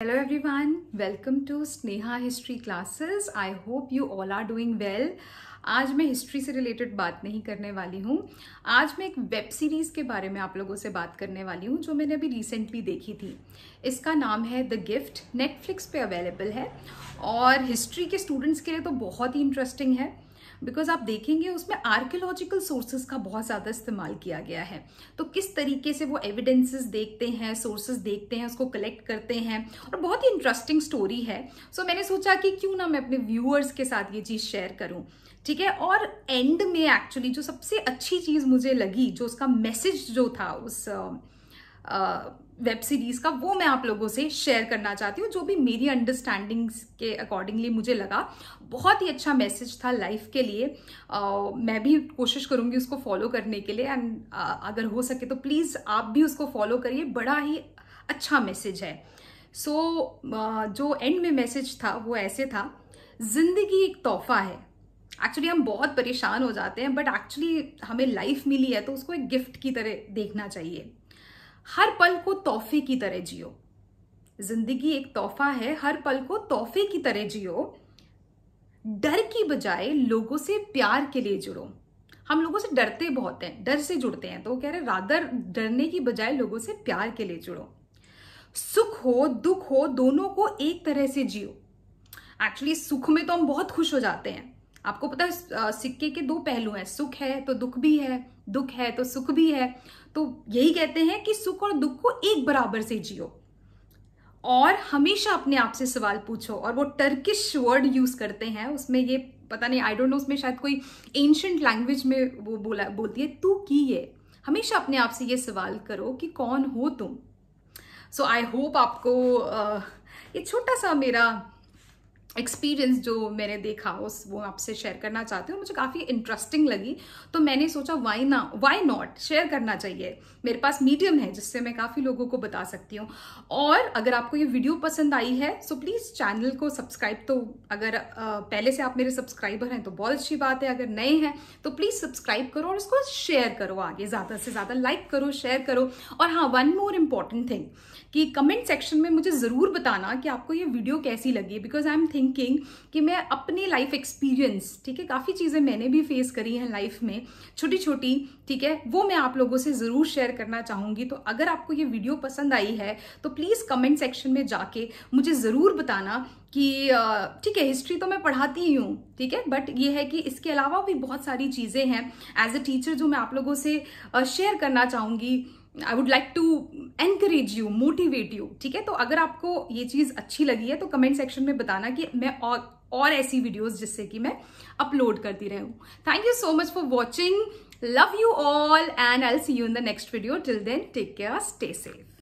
Hello everyone, welcome to Sneha History Classes. I hope you all are doing well. आज मैं history से related बात नहीं करने वाली हूँ आज मैं एक वेब सीरीज़ के बारे में आप लोगों से बात करने वाली हूँ जो मैंने अभी रिसेंटली देखी थी इसका नाम है द गिफ्ट नेटफ्लिक्स पे अवेलेबल है और हिस्ट्री के स्टूडेंट्स के लिए तो बहुत ही इंटरेस्टिंग है बिकॉज आप देखेंगे उसमें आर्कियोलॉजिकल सोर्सेज का बहुत ज़्यादा इस्तेमाल किया गया है तो किस तरीके से वो एविडेंसेस देखते हैं सोर्सेज देखते हैं उसको कलेक्ट करते हैं और बहुत ही इंटरेस्टिंग स्टोरी है सो so, मैंने सोचा कि क्यों ना मैं अपने व्यूअर्स के साथ ये चीज़ शेयर करूँ ठीक है और एंड में एक्चुअली जो सबसे अच्छी चीज़ मुझे लगी जो उसका मैसेज जो था उस uh, वेब सीरीज़ का वो मैं आप लोगों से शेयर करना चाहती हूँ जो भी मेरी अंडरस्टैंडिंग्स के अकॉर्डिंगली मुझे लगा बहुत ही अच्छा मैसेज था लाइफ के लिए uh, मैं भी कोशिश करूँगी उसको फॉलो करने के लिए एंड uh, अगर हो सके तो प्लीज़ आप भी उसको फॉलो करिए बड़ा ही अच्छा मैसेज है सो so, uh, जो एंड में मैसेज था वो ऐसे था जिंदगी एक तोहफा है एक्चुअली हम बहुत परेशान हो जाते हैं बट एक्चुअली हमें लाइफ मिली है तो उसको एक गिफ्ट की तरह देखना चाहिए हर पल को तोहफे की तरह जियो जिंदगी एक तोहफा है हर पल को तोहफे की तरह जियो डर की बजाय लोगों से प्यार के लिए जुड़ो हम लोगों से डरते बहुत हैं डर से जुड़ते हैं तो वो कह रहे रादर डरने की बजाय लोगों से प्यार के लिए जुड़ो सुख हो दुख हो दोनों को एक तरह से जियो एक्चुअली सुख में तो हम बहुत खुश हो जाते हैं आपको पता है सिक्के के दो पहलू हैं सुख है तो दुख भी है दुख है तो सुख भी है तो यही कहते हैं कि सुख और दुख को एक बराबर से जियो और हमेशा अपने आप से सवाल पूछो और वो टर्किश वर्ड यूज करते हैं उसमें ये पता नहीं आई डोंट नो उसमें शायद कोई एंशंट लैंग्वेज में वो बोला बोलती है तू की है हमेशा अपने आप से ये सवाल करो कि कौन हो तुम सो आई होप आपको uh, ये छोटा सा मेरा एक्सपीरियंस जो मैंने देखा उस वो आपसे शेयर करना चाहती हूँ मुझे काफ़ी इंटरेस्टिंग लगी तो मैंने सोचा वाई ना वाई नॉट शेयर करना चाहिए मेरे पास मीडियम है जिससे मैं काफ़ी लोगों को बता सकती हूँ और अगर आपको ये वीडियो पसंद आई है सो प्लीज़ चैनल को सब्सक्राइब तो अगर आ, पहले से आप मेरे सब्सक्राइबर हैं तो बहुत अच्छी बात है अगर नए हैं तो प्लीज़ सब्सक्राइब करो और इसको शेयर करो आगे ज़्यादा से ज़्यादा लाइक करो शेयर करो और हाँ वन मोर इम्पॉर्टेंट थिंग कि कमेंट सेक्शन में मुझे ज़रूर बताना कि आपको ये वीडियो कैसी लगी बिकॉज आई एम थिंकिंग कि मैं अपनी लाइफ एक्सपीरियंस ठीक है काफ़ी चीज़ें मैंने भी फेस करी हैं लाइफ में छोटी छोटी ठीक है वो मैं आप लोगों से ज़रूर शेयर करना चाहूँगी तो अगर आपको ये वीडियो पसंद आई है तो प्लीज़ कमेंट सेक्शन में जाके मुझे ज़रूर बताना कि ठीक है हिस्ट्री तो मैं पढ़ाती ही हूँ ठीक है बट ये है कि इसके अलावा भी बहुत सारी चीज़ें हैं एज ए टीचर जो मैं आप लोगों से शेयर करना चाहूँगी I would like to encourage you motivate you ठीक है तो अगर आपको ये चीज़ अच्छी लगी है तो कमेंट सेक्शन में बताना कि मैं और और ऐसी वीडियोस जिससे कि मैं अपलोड करती रहूं thank you so much for watching love you all and I see you in the next video till then take care stay safe